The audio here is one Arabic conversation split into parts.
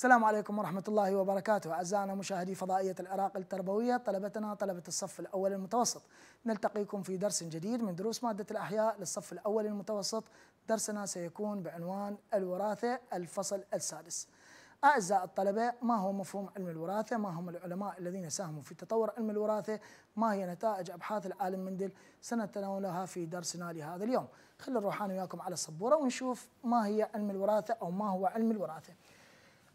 السلام عليكم ورحمة الله وبركاته أعزائنا مشاهدي فضائية العراق التربوية طلبتنا طلبة الصف الأول المتوسط نلتقيكم في درس جديد من دروس مادة الأحياء للصف الأول المتوسط درسنا سيكون بعنوان الوراثة الفصل السادس أعزائي الطلبة ما هو مفهوم علم الوراثة ما هم العلماء الذين ساهموا في تطور علم الوراثة ما هي نتائج أبحاث العالم مندل سنتناولها في درسنا لهذا اليوم خلينا نروح أنا وياكم على السبورة ونشوف ما هي علم الوراثة أو ما هو علم الوراثة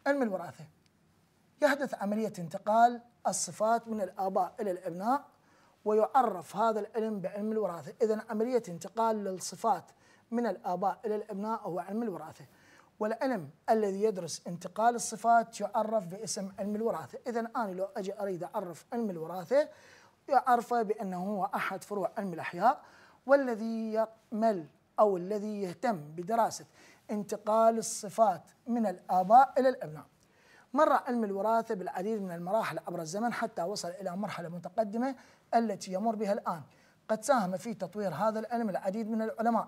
علم الوراثة يحدث عملية انتقال الصفات من الآباء إلى الأبناء ويعرف هذا العلم بعلم الوراثة إذا عملية انتقال للصفات من الآباء إلى الأبناء هو علم الوراثة والعلم الذي يدرس انتقال الصفات يعرف باسم علم الوراثة إذا أنا لو أجي أريد أعرف علم الوراثة أعرفه بأنه هو أحد فروع علم الأحياء والذي يقمل أو الذي يهتم بدراسة انتقال الصفات من الآباء إلى الأبناء مر علم الوراثة بالعديد من المراحل عبر الزمن حتى وصل إلى مرحلة متقدمة التي يمر بها الآن قد ساهم في تطوير هذا العلم العديد من العلماء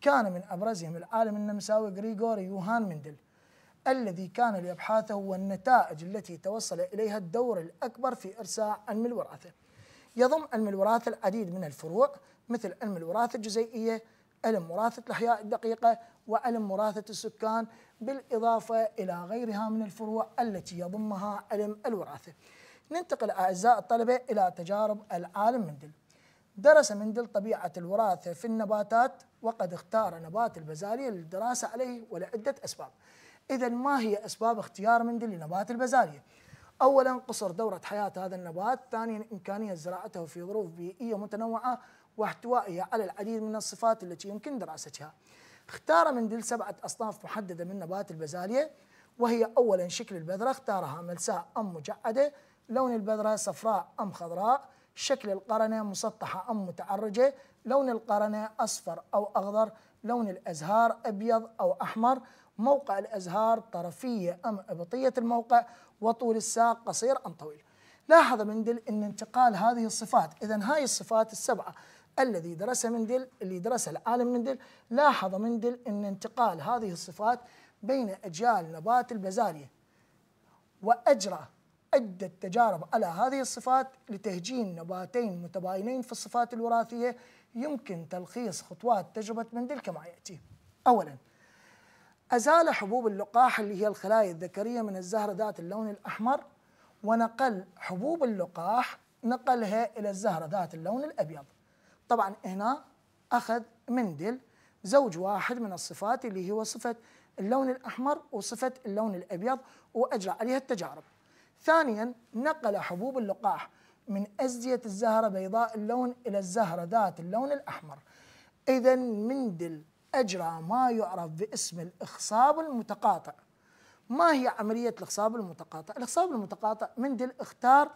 كان من أبرزهم العالم النمساوي غريغوري يوهان مندل الذي كان لأبحاثه والنتائج التي توصل إليها الدور الأكبر في إرساء علم الوراثة يضم علم الوراثة العديد من الفروع مثل علم الوراثة الجزيئية علم وراثة الأحياء الدقيقة وعلم وراثة السكان بالإضافة إلى غيرها من الفروع التي يضمها علم الوراثة ننتقل أعزائي الطلبة إلى تجارب العالم مندل درس مندل طبيعة الوراثة في النباتات وقد اختار نبات البزالية للدراسة عليه ولعدة أسباب إذا ما هي أسباب اختيار مندل لنبات البزالية؟ أولا قصر دورة حياة هذا النبات ثانيا إمكانية زراعته في ظروف بيئية متنوعة واحتوائها على العديد من الصفات التي يمكن دراستها اختار مندل سبعة أصناف محددة من نبات البازاليا وهي أولا شكل البذرة اختارها ملساء أم مجعدة لون البذرة صفراء أم خضراء شكل القرنة مسطحة أم متعرجة لون القرنة أصفر أو أخضر لون الأزهار أبيض أو أحمر موقع الأزهار طرفية أم إبطية الموقع وطول الساق قصير أم طويل لاحظ مندل أن انتقال هذه الصفات إذا هاي الصفات السبعة الذي درس مندل اللي درسه العالم مندل لاحظ مندل أن انتقال هذه الصفات بين أجيال نبات البزارية وأجرى عدة تجارب على هذه الصفات لتهجين نباتين متباينين في الصفات الوراثية يمكن تلخيص خطوات تجربة مندل كما يأتي أولا أزال حبوب اللقاح اللي هي الخلايا الذكرية من الزهرة ذات اللون الأحمر ونقل حبوب اللقاح نقلها إلى الزهرة ذات اللون الأبيض طبعا هنا أخذ مندل زوج واحد من الصفات اللي هو صفة اللون الأحمر وصفة اللون الأبيض وأجرى عليها التجارب ثانيا نقل حبوب اللقاح من أزية الزهرة بيضاء اللون إلى الزهرة ذات اللون الأحمر إذا مندل أجرى ما يعرف باسم الإخصاب المتقاطع ما هي عملية الإخصاب المتقاطع؟ الإخصاب المتقاطع مندل اختار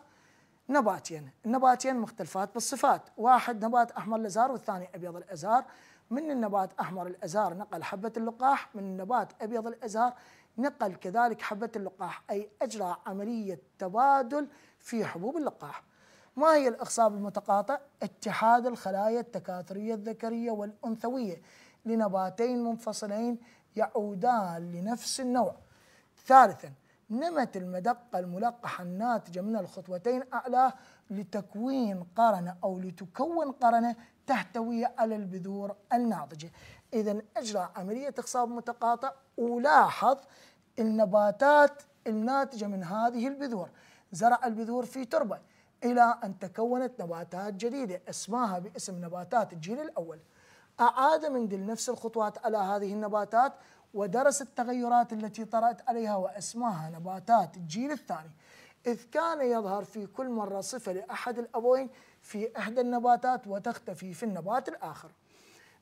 نباتين النباتين مختلفات بالصفات واحد نبات أحمر الأزهار والثاني أبيض الأزهار من النبات أحمر الأزهار نقل حبة اللقاح من النبات أبيض الأزهار نقل كذلك حبة اللقاح أي أجرى عملية تبادل في حبوب اللقاح ما هي الإخصاب المتقاطع؟ اتحاد الخلايا التكاثرية الذكرية والأنثوية لنباتين منفصلين يعودان لنفس النوع ثالثاً نمت المدقة الملقحة الناتجة من الخطوتين أعلاه لتكوين قرنة أو لتكون قرنة تحتوي على البذور الناضجة إذا أجرى عملية إخصاب متقاطع ولاحظ النباتات الناتجة من هذه البذور زرع البذور في تربة إلى أن تكونت نباتات جديدة اسمها باسم نباتات الجيل الأول أعاد من دل نفس الخطوات على هذه النباتات ودرس التغيرات التي طرأت عليها وأسماها نباتات الجيل الثاني إذ كان يظهر في كل مرة صفة لأحد الأبوين في إحدى النباتات وتختفي في النبات الآخر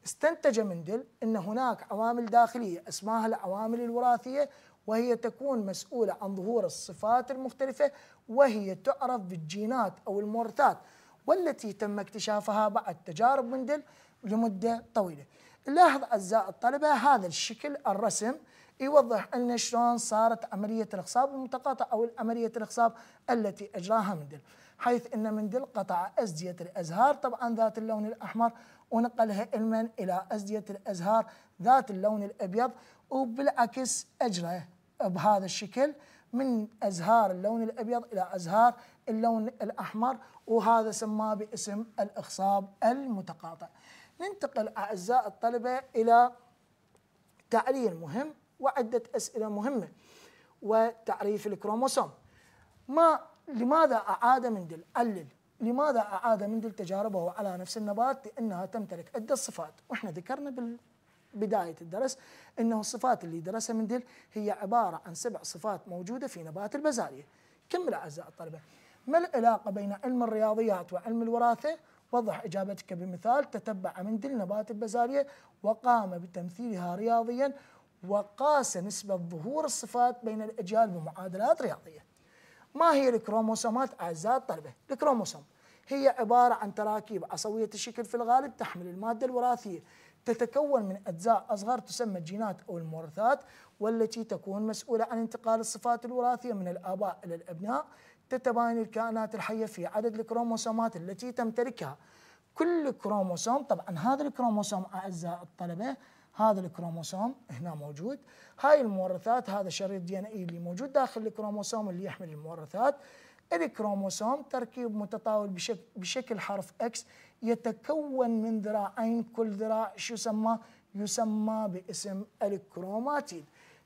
استنتج مندل أن هناك عوامل داخلية أسماها العوامل الوراثية وهي تكون مسؤولة عن ظهور الصفات المختلفة وهي تعرف بالجينات أو المورتات والتي تم اكتشافها بعد تجارب مندل لمدة طويلة لاحظ أعزائي الطلبة هذا الشكل الرسم يوضح لنا شلون صارت عملية الإخصاب المتقاطع أو عملية الإخصاب التي أجراها مندل حيث أن مندل قطع أزدية الأزهار طبعا ذات اللون الأحمر ونقلها علما إلى أزدية الأزهار ذات اللون الأبيض وبالعكس أجرى بهذا الشكل من أزهار اللون الأبيض إلى أزهار اللون الأحمر وهذا سماه باسم الإخصاب المتقاطع ننتقل أعزائي الطلبة إلى تعليل مهم وعدة أسئلة مهمة وتعريف الكروموسوم ما لماذا أعاد مندل علل لماذا أعاد مندل تجاربه على نفس النبات لأنها تمتلك عدة صفات وإحنا ذكرنا بداية الدرس أنه الصفات اللي درسها مندل هي عبارة عن سبع صفات موجودة في نبات البزارية كمل أعزائي الطلبة ما العلاقة بين علم الرياضيات وعلم الوراثة وضح إجابتك بمثال تتبع مندل نبات البزارية وقام بتمثيلها رياضيا وقاس نسبة ظهور الصفات بين الأجيال بمعادلات رياضية ما هي الكروموسومات أعزائي الطلبة؟ الكروموسوم هي عبارة عن تراكيب عصوية الشكل في الغالب تحمل المادة الوراثية تتكون من أجزاء أصغر تسمى الجينات أو المورثات والتي تكون مسؤولة عن انتقال الصفات الوراثية من الآباء إلى الأبناء تتباين الكائنات الحية في عدد الكروموسومات التي تمتلكها كل كروموسوم طبعا هذا الكروموسوم أعزاء الطلبة هذا الكروموسوم هنا موجود هاي المورثات هذا شريط دي ان اي اللي موجود داخل الكروموسوم اللي يحمل المورثات الكروموسوم تركيب متطاول بشكل, بشكل حرف اكس يتكون من ذراعين كل ذراع شو يسمى يسمى باسم الكروماتيد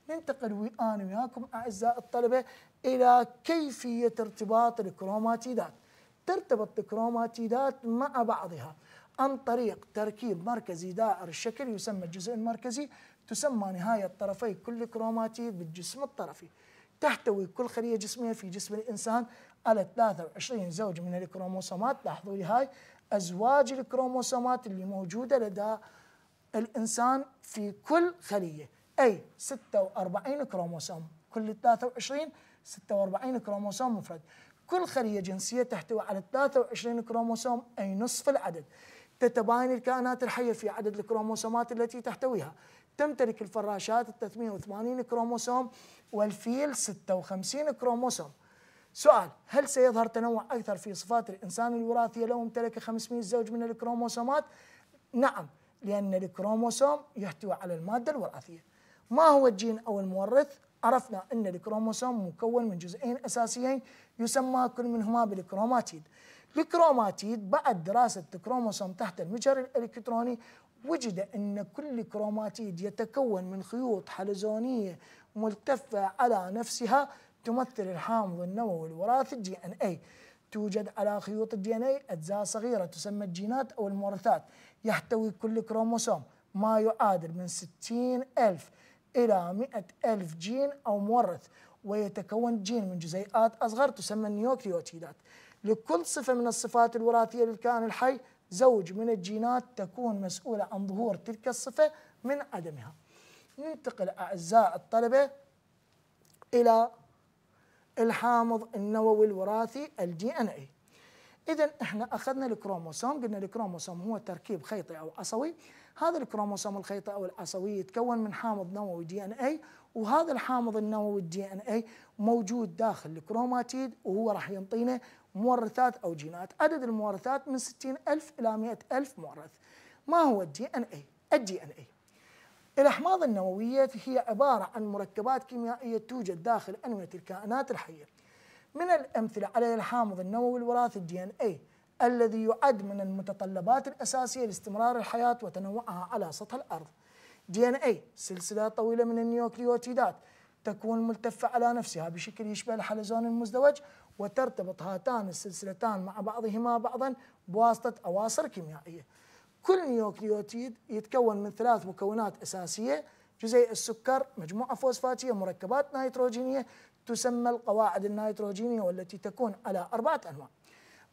ننتقل انا وياكم اعزائي الطلبه إلى كيفية ارتباط الكروماتيدات ترتبط الكروماتيدات مع بعضها عن طريق تركيب مركزي دائر الشكل يسمى الجزء المركزي تسمى نهاية طرفي كل كروماتيد بالجسم الطرفي تحتوي كل خلية جسمية في جسم الإنسان على 23 زوج من الكروموسومات لاحظوا لي هاي أزواج الكروموسومات اللي موجودة لدى الإنسان في كل خلية أي 46 كروموسوم كل 23 46 كروموسوم مفرد كل خلية جنسية تحتوي على 23 كروموسوم أي نصف العدد تتباين الكائنات الحية في عدد الكروموسومات التي تحتويها تمتلك الفراشات 380 كروموسوم والفيل 56 كروموسوم سؤال هل سيظهر تنوع أكثر في صفات الإنسان الوراثية لو امتلك 500 زوج من الكروموسومات؟ نعم لأن الكروموسوم يحتوي على المادة الوراثية ما هو الجين أو المورث؟ عرفنا أن الكروموسوم مكون من جزئين أساسيين يسمى كل منهما بالكروماتيد الكروماتيد بعد دراسة الكروموسوم تحت المجهر الإلكتروني وجد أن كل كروماتيد يتكون من خيوط حلزونية ملتفة على نفسها تمثل الحامض النووي الوراثي الدي ان اي توجد على خيوط الدي ان اي اجزاء صغيره تسمى الجينات او المورثات يحتوي كل كروموسوم ما يعادل من 60 ألف إلى مئة ألف جين أو مورث ويتكون جين من جزيئات أصغر تسمى النيوكليوتيدات لكل صفة من الصفات الوراثية للكائن الحي زوج من الجينات تكون مسؤولة عن ظهور تلك الصفة من عدمها ننتقل أعزائي الطلبة إلى الحامض النووي الوراثي دي ان اي اذا احنا اخذنا الكروموسوم قلنا الكروموسوم هو تركيب خيطي او عصوي هذا الكروموسوم الخيطي او العصوي يتكون من حامض نووي دي ان اي وهذا الحامض النووي الدي ان اي موجود داخل الكروماتيد وهو راح ينطينا مورثات او جينات عدد المورثات من 60000 الى 100000 مورث ما هو الدي ان اي الدي ان اي الاحماض النوويه هي عباره عن مركبات كيميائيه توجد داخل انوية الكائنات الحيه من الامثله على الحامض النووي الوراثي الدي ان اي الذي يعد من المتطلبات الأساسية لاستمرار الحياة وتنوعها على سطح الأرض دي ان اي سلسلة طويلة من النيوكليوتيدات تكون ملتفة على نفسها بشكل يشبه الحلزون المزدوج وترتبط هاتان السلسلتان مع بعضهما بعضا بواسطة أواصر كيميائية كل نيوكليوتيد يتكون من ثلاث مكونات أساسية جزيء السكر مجموعة فوسفاتية مركبات نيتروجينية تسمى القواعد النيتروجينية والتي تكون على أربعة أنواع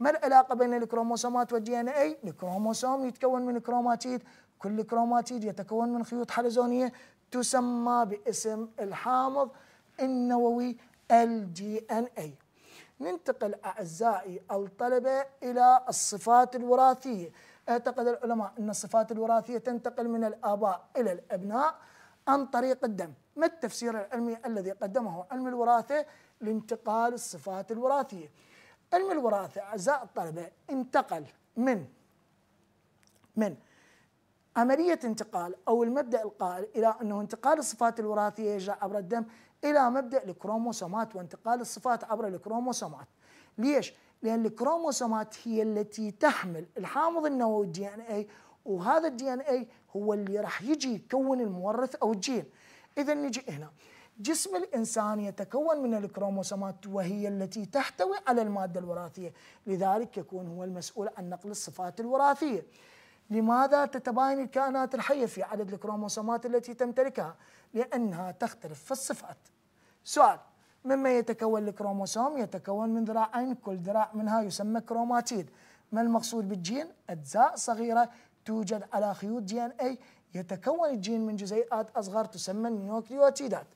ما العلاقة بين الكروموسومات والدي ان اي؟ الكروموسوم يتكون من كروماتيد كل كروماتيد يتكون من خيوط حلزونية تسمى باسم الحامض النووي الدي ان اي ننتقل أعزائي الطلبة إلى الصفات الوراثية اعتقد العلماء أن الصفات الوراثية تنتقل من الآباء إلى الأبناء عن طريق الدم ما التفسير العلمي الذي قدمه علم الوراثة لانتقال الصفات الوراثية علم الوراثة أعزائي الطلبة انتقل من من عملية انتقال أو المبدأ القائل إلى أنه انتقال الصفات الوراثية يجرى عبر الدم إلى مبدأ الكروموسومات وانتقال الصفات عبر الكروموسومات ليش؟ لأن الكروموسومات هي التي تحمل الحامض النووي الدي ان اي وهذا الدي ان اي هو اللي راح يجي يكون المورث أو الجين إذا نجي هنا جسم الإنسان يتكون من الكروموسومات وهي التي تحتوي على المادة الوراثية لذلك يكون هو المسؤول عن نقل الصفات الوراثية لماذا تتباين الكائنات الحية في عدد الكروموسومات التي تمتلكها؟ لأنها تختلف في الصفات سؤال مما يتكون الكروموسوم يتكون من ذراعين كل ذراع منها يسمى كروماتيد ما المقصود بالجين؟ أجزاء صغيرة توجد على خيوط دي ان اي يتكون الجين من جزيئات أصغر تسمى النيوكليوتيدات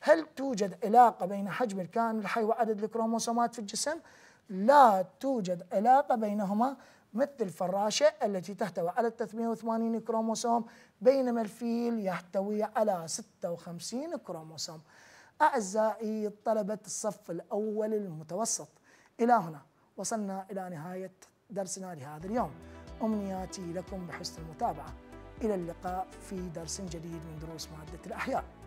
هل توجد علاقة بين حجم الكائن الحي وعدد الكروموسومات في الجسم؟ لا توجد علاقة بينهما مثل الفراشة التي تحتوي على 380 كروموسوم بينما الفيل يحتوي على 56 كروموسوم أعزائي طلبة الصف الأول المتوسط إلى هنا وصلنا إلى نهاية درسنا لهذا اليوم أمنياتي لكم بحسن المتابعة إلى اللقاء في درس جديد من دروس مادة الأحياء